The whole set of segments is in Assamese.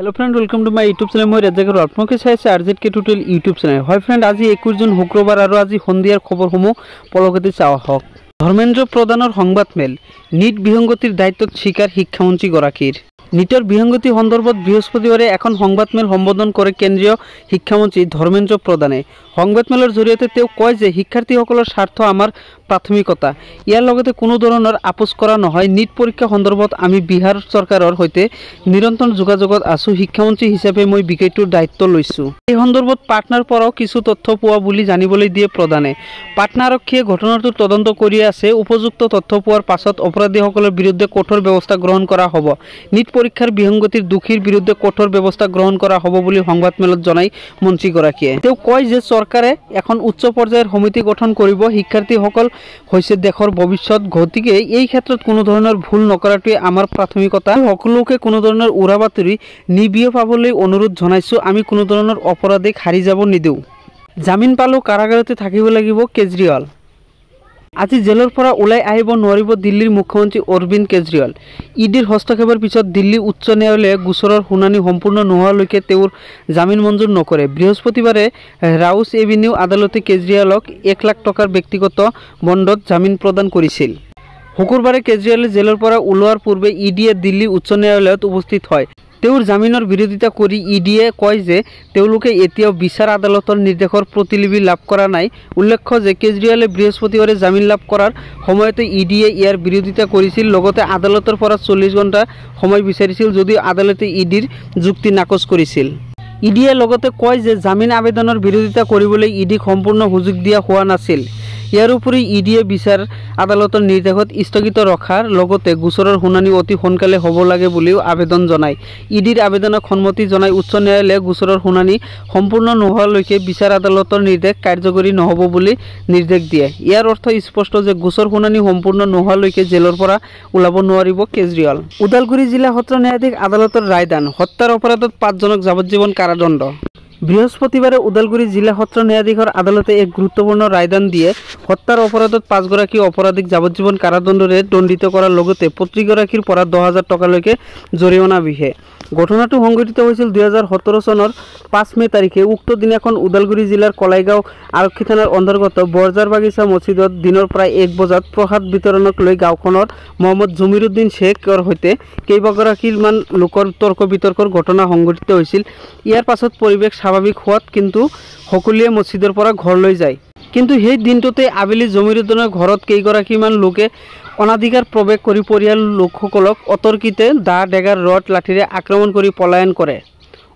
hello' friend welcome to my YouTube channel মই ৰেজাগৰ আপোনালোকে চাই আছে আৰ জে কে টুটেল ইউটিউব চেনেল হয় ফ্ৰেণ্ড আজি একৈছ জুন শুক্ৰবাৰ আৰু আজি সন্ধিয়াৰ খবৰসমূহ পলকতে চাওঁ আহক ধৰ্মেন্দ্ৰ প্ৰধানৰ সংবাদ মেল নীট বিসংগতিৰ দায়িত্বত স্বীকাৰ শিক্ষামন্ত্ৰীগৰাকীৰ নিটৰ বিহংগতি সন্দৰ্ভত বৃহস্পতিবাৰে এখন সংবাদমেল সম্বোধন কৰে কেন্দ্ৰীয় শিক্ষামন্ত্ৰী ধৰ্মেন্দ্ৰ প্ৰধানে সংবাদমেলৰ জৰিয়তে তেওঁ কয় যে শিক্ষাৰ্থীসকলৰ স্বাৰ্থ আমাৰ প্ৰাথমিকতা ইয়াৰ লগতে কোনো ধৰণৰ আপোচ কৰা নহয় নীট পৰীক্ষা সন্দৰ্ভত আমি বিহাৰ চৰকাৰৰ সৈতে নিৰন্তৰ যোগাযোগত আছোঁ শিক্ষামন্ত্ৰী হিচাপে মই বিষয়টোৰ দায়িত্ব লৈছোঁ এই সন্দৰ্ভত পাটনাৰ পৰাও কিছু তথ্য পোৱা বুলি জানিবলৈ দিয়ে প্ৰধানে পাটনা আৰক্ষীয়ে ঘটনাটো তদন্ত কৰি আছে উপযুক্ত তথ্য পোৱাৰ পাছত অপৰাধীসকলৰ বিৰুদ্ধে কঠোৰ ব্যৱস্থা গ্ৰহণ কৰা হ'ব নীট পরীক্ষার বিহঙ্গতির দুখীর বিরুদ্ধে কঠোর ব্যবস্থা গ্রহণ করা হব বলে সংবাদমেল জনাই মন্ত্রীগিয়ে তেও কয় যে সরকারে এখন উচ্চ পর্যায়ের সমিতি গঠন করব শিক্ষার্থী সকল হয়েছে দেশের গতিকে এই ক্ষেত্ৰত কোনো ধৰণৰ ভুল নকৰাটোৱে আমাৰ প্ৰাথমিকতা সকলোকে কোনো ধৰণৰ উৰা বাতৰি নিবিয় পাবলে অনুৰোধ জানাইছো আমি কোনো ধৰণৰ অপৰাধীক হাৰি যাব নিদিওঁ জামিন পালো কাৰাগাৰতে থাকিব লাগিব কেজৰিৱাল আজি জেলৰ পৰা ওলাই আহিব নোৱাৰিব দিল্লীৰ মুখ্যমন্ত্ৰী অৰবিন্দ কেজৰিৱাল ইডিৰ হস্তক্ষেপৰ পিছত দিল্লী উচ্চ ন্যায়ালয়ে গোচৰৰ শুনানি সম্পূৰ্ণ নোহোৱালৈকে তেওঁৰ জামিন মঞ্জুৰ নকৰে বৃহস্পতিবাৰে ৰাউছ এভিনিউ আদালতে কেজৰিৱালক এক লাখ টকাৰ ব্যক্তিগত বণ্ডত জামিন প্ৰদান কৰিছিল শুকুৰবাৰে কেজৰিৱালে জেলৰ পৰা ওলোৱাৰ পূৰ্বে ই ডিয়ে দিল্লী উচ্চ ন্যায়ালয়ত উপস্থিত হয় তেওঁৰ জামিনৰ বিৰোধিতা কৰি ই ডিয়ে কয় যে তেওঁলোকে এতিয়াও বিচাৰ আদালতৰ নিৰ্দেশৰ প্ৰতিলিপি লাভ কৰা নাই উল্লেখ্য যে কেজৰিৱালে বৃহস্পতিবাৰে জামিন লাভ কৰাৰ সময়তে ই ডিয়ে ইয়াৰ বিৰোধিতা কৰিছিল লগতে আদালতৰ পৰা চল্লিছ ঘণ্টা সময় বিচাৰিছিল যদিও আদালতে ই ডিৰ যুক্তি নাকচ কৰিছিল ই ডিয়ে লগতে কয় যে জামিন আবেদনৰ বিৰোধিতা কৰিবলৈ ই ডিক সম্পূৰ্ণ সুযোগ দিয়া হোৱা নাছিল ইয়াৰ উপৰি ই ডিয়ে বিচাৰ আদালতৰ নিৰ্দেশত স্থগিত ৰখাৰ লগতে গোচৰৰ শুনানি অতি সোনকালে হ'ব লাগে বুলিও আবেদন জনায় ই ডিৰ আবেদনক সন্মতি জনাই উচ্চ ন্যায়ালয়ে গোচৰৰ শুনানি সম্পূৰ্ণ নোহোৱালৈকে বিচাৰ আদালতৰ নিৰ্দেশ কাৰ্যকৰী নহ'ব বুলি নিৰ্দেশ দিয়ে ইয়াৰ অৰ্থ স্পষ্ট যে গোচৰ শুনানি সম্পূৰ্ণ নোহোৱালৈকে জেলৰ পৰা ওলাব নোৱাৰিব কেজৰিৱাল ওদালগুৰি জিলা সত্ৰ ন্যায়াধীশ আদালতৰ ৰায়দান হত্যাৰ অপৰাধত পাঁচজনক যাৱজ্জীৱন কাৰাদণ্ড বৃহস্পতিবাৰে ওদালগুৰি জিলা সত্ৰ ন্যায়াধীশৰ আদালতে এক গুৰুত্বপূৰ্ণ ৰায়দান দিয়ে হত্যাৰ অপৰাধত পাঁচগৰাকী অপৰাধীক যাৱজ্জীৱন কাৰাদণ্ডৰে দণ্ডিত কৰাৰ লগতে পত্ৰীগৰাকীৰ পৰা দহ হাজাৰ টকালৈকে জৰিমনা বিহে ঘটনাটো সংঘটিত হৈছিল দুহেজাৰ সোতৰ চনৰ পাঁচ মে তাৰিখে উক্ত দিনাখন ওদালগুৰি জিলাৰ কলাইগাঁও আৰক্ষী থানাৰ অন্তৰ্গত বৰজাৰ বাগিচা মছজিদত দিনৰ প্ৰায় এক বজাত প্ৰসাদ বিতৰণক লৈ গাঁওখনৰ মহম্মদ জমিৰুদ্দিন শ্বেখৰ সৈতে কেইবাগৰাকীমান লোকৰ তৰ্ক বিতৰ্কৰ ঘটনা সংঘটিত হৈছিল ইয়াৰ পাছত পৰিৱেশ স্বাভাৱিক হোৱাত কিন্তু সকলোৱে মছজিদৰ পৰা ঘৰলৈ যায় কিন্তু সেই দিনটোতে আবেলি জমিরুদ্দনের ঘরত কেগারীমান লোকে অনাধিকার প্রবেশ করে পরিয়াল লোকসলক অতর্কিতে দা ডেগার রড লাঠিরে আক্রমণ করে পলায়ন করে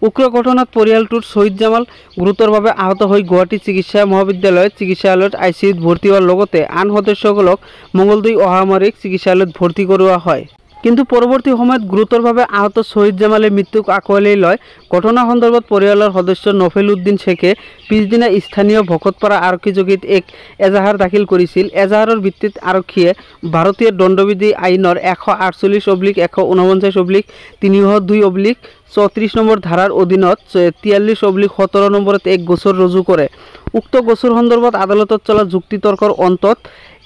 উগ্র ঘটনাত পরিয়ালটোর শহীদ জামাল গুরুতরভাবে আহত হয়ে গুয়াহী চিকিৎসা মহাবিদ্যালয় চিকিৎসালয়ত আই সিত ভর্তি হওয়ার আন সদস্যগুলক মঙ্গলদৈ অহামারিক চিকিৎসালয়ত ভর্তি করা হয় কিন্তু পৰৱৰ্তী সময়ত গুৰুতৰভাৱে আহত শ্বহীদ জামালে মৃত্যুক আঁকোৱালি লয় ঘটনা সন্দৰ্ভত পৰিয়ালৰ সদস্য নফেল উদ্দিন শ্বেখে পিছদিনা স্থানীয় ভকতপাৰা আৰক্ষী যোগীত এক এজাহাৰ দাখিল কৰিছিল এজাহাৰৰ ভিত্তিত আৰক্ষীয়ে ভাৰতীয় দণ্ডবিধি আইনৰ এশ আঠচল্লিছ অব্লিক এশ ঊনপঞ্চাছ অব্লিক তিনিশ দুই অব্লিক চৌত্ৰিছ নম্বৰ ধাৰাৰ অধীনত তিয়াল্লিছ অব্লিক সোতৰ নম্বৰত এক গোচৰ ৰুজু কৰে উক্ত গোচৰ সন্দৰ্ভত আদালতত চলা যুক্তিতৰ্কৰ অন্তত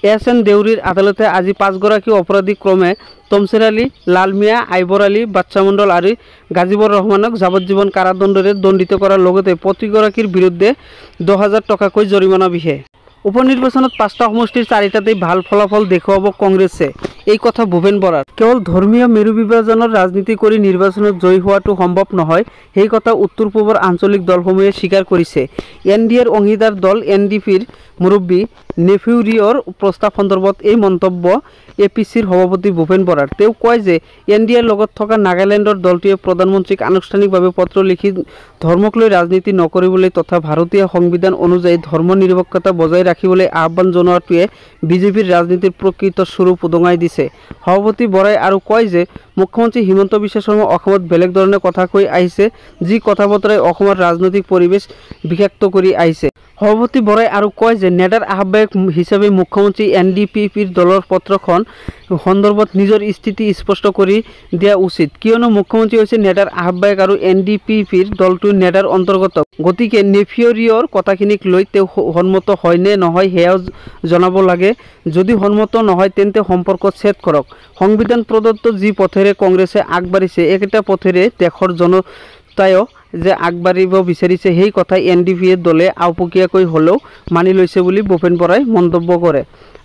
এ এছ এন দেউৰীৰ আদালতে আজি পাঁচগৰাকী অপৰাধী ক্ৰমে তমচেৰ আলী লালমিয়া আইবৰ আলী বাচ্চা মণ্ডল আৰু গাজীবৰ ৰহমানক যাৱজ্জীৱন কাৰাদণ্ডৰে দণ্ডিত কৰাৰ লগতে প্ৰতিগৰাকীৰ বিৰুদ্ধে দহহাজাৰ টকাকৈ জৰিমনা বিহে উপ নিৰ্বাচনত পাঁচটা সমষ্টিৰ চাৰিটাতেই ভাল ফলাফল দেখুৱাব কংগ্ৰেছে এই কথা ভূপেন বৰাৰ কেৱল ধৰ্মীয় মেৰু বিভাজনৰ ৰাজনীতি কৰি নিৰ্বাচনত জয়ী হোৱাটো সম্ভৱ নহয় সেই কথা উত্তৰ পূবৰ আঞ্চলিক দলসমূহে স্বীকাৰ কৰিছে এন ডি এৰ অংশীদাৰ দল এন ডি পিৰ মুৰব্বী নেফিউৰিঅৰ প্ৰস্তাৱ সন্দৰ্ভত এই মন্তব্য এ পি চিৰ সভাপতি ভূপেন বৰাৰ তেওঁ কয় যে এন ডি এৰ লগত থকা নাগালেণ্ডৰ দলটোৱে প্ৰধানমন্ত্ৰীক আনুষ্ঠানিকভাৱে পত্ৰ লিখি ধৰ্মক লৈ ৰাজনীতি নকৰিবলৈ তথা ভাৰতীয় সংবিধান অনুযায়ী ধৰ্ম নিৰপেক্ষতা বজাই ৰাখিবলৈ আহ্বান জনোৱাটোৱে বিজেপিৰ ৰাজনীতিৰ প্ৰকৃত স্বৰূপ উদঙাই দিছে সভাপতি বৰাই আৰু কয় যে মুখ্যমন্ত্ৰী হিমন্ত বিশ্ব শৰ্মা অসমত বেলেগ ধৰণে কথা কৈ আহিছে যি কথা বতৰাই অসমৰ ৰাজনৈতিক পৰিৱেশ বিষাক্ত কৰি আহিছে সভাপতি বৰাই আৰু কয় যে নেডাৰ আহ্বায়ক হিচাপে মুখ্যমন্ত্ৰী এন ডি পি পিৰ দলৰ পত্ৰখন সন্দৰ্ভত নিজৰ স্থিতি স্পষ্ট কৰি দিয়া উচিত কিয়নো মুখ্যমন্ত্ৰী হৈছে নেডাৰ আহ্বায়ক আৰু এন ডি পি পিৰ দলটো নেডাৰ অন্তৰ্গত গতিকে নেফিয়ৰিঅৰ কথাখিনিক লৈ তেওঁ সন্মত হয়নে নহয় সেয়াও জনাব লাগে যদি সন্মত নহয় তেন্তে সম্পৰ্ক ছেদ কৰক সংবিধান প্ৰদত্ত যি পথেৰে কংগ্ৰেছে আগবাঢ়িছে একেটা পথেৰে দেশৰ জনতায়ো যে আগবাঢ়িব বিচাৰিছে সেই কথাই এন ডি পিয়ে দলে আওপকীয়াকৈ হ'লেও মানি লৈছে বুলি ভূপেন বৰাই মন্তব্য কৰে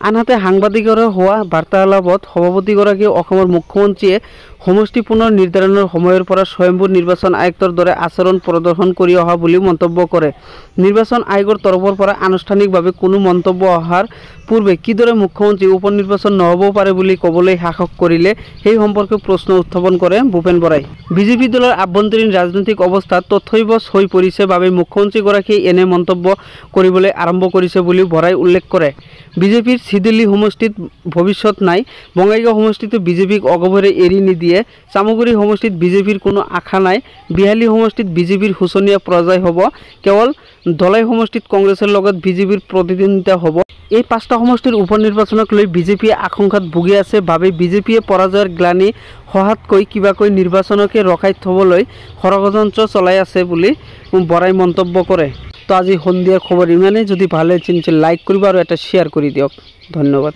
আনহাতে সাংবাদিকৰ হোৱা বাৰ্তালাপত সভাপতিগৰাকীয়ে অসমৰ মুখ্যমন্ত্ৰীয়ে সমষ্টি পুনৰ নিৰ্ধাৰণৰ সময়ৰ পৰা স্বয়ম্ভূ নিৰ্বাচন আয়ুক্তৰ দৰে আচৰণ প্ৰদৰ্শন কৰি অহা বুলিও মন্তব্য কৰে নিৰ্বাচন আয়োগৰ তৰফৰ পৰা আনুষ্ঠানিকভাৱে কোনো মন্তব্য অহাৰ পূৰ্বে কিদৰে মুখ্যমন্ত্ৰী উপ নিৰ্বাচন নহ'বও পাৰে বুলি ক'বলৈ শাসক কৰিলে সেই সম্পৰ্কে প্ৰশ্ন উত্থাপন কৰে ভূপেন বৰাই বিজেপি দলৰ আভ্যন্তৰীণ ৰাজনৈতিক অৱস্থা অৱস্থা তথৈবশ হৈ পৰিছে বাবে মুখ্যমন্ত্ৰীগৰাকীয়ে এনে মন্তব্য কৰিবলৈ আৰম্ভ কৰিছে বুলি ভৰাই উল্লেখ কৰে বিজেপিৰ চিদিল্লী সমষ্টিত ভৱিষ্যত নাই বঙাইগাঁও সমষ্টিতো বিজেপিক অগভৰে এৰি নিদিয়ে চামগুৰি সমষ্টিত বিজেপিৰ কোনো আশা নাই বিহালী সমষ্টিত বিজেপিৰ শোচনীয় পৰ্যায় হ'ব কেৱল দলাই সমষ্টিত কংগ্ৰেছৰ লগত বিজেপিৰ প্ৰতিদ্বন্দ্বিতা হ'ব এই পাঁচটা সমষ্টির উপনির্বাচনক লৈ বিজেপি আশঙ্কাত ভুগি আছে বাবে বিজেপিয়ে পরাজয়ের গ্লানি সহাতকৈ কিবাকৈ নির্বাচনকে রখাই থবলৈ ষড়যন্ত্র চলাই আছে বলে বরাই মন্তব্য করে তো আজি সন্ধিয়ার খবর ইমানে যদি ভালো লাগছে লাইক করবো আর একটা শেয়ার করে দিয়ক ধন্যবাদ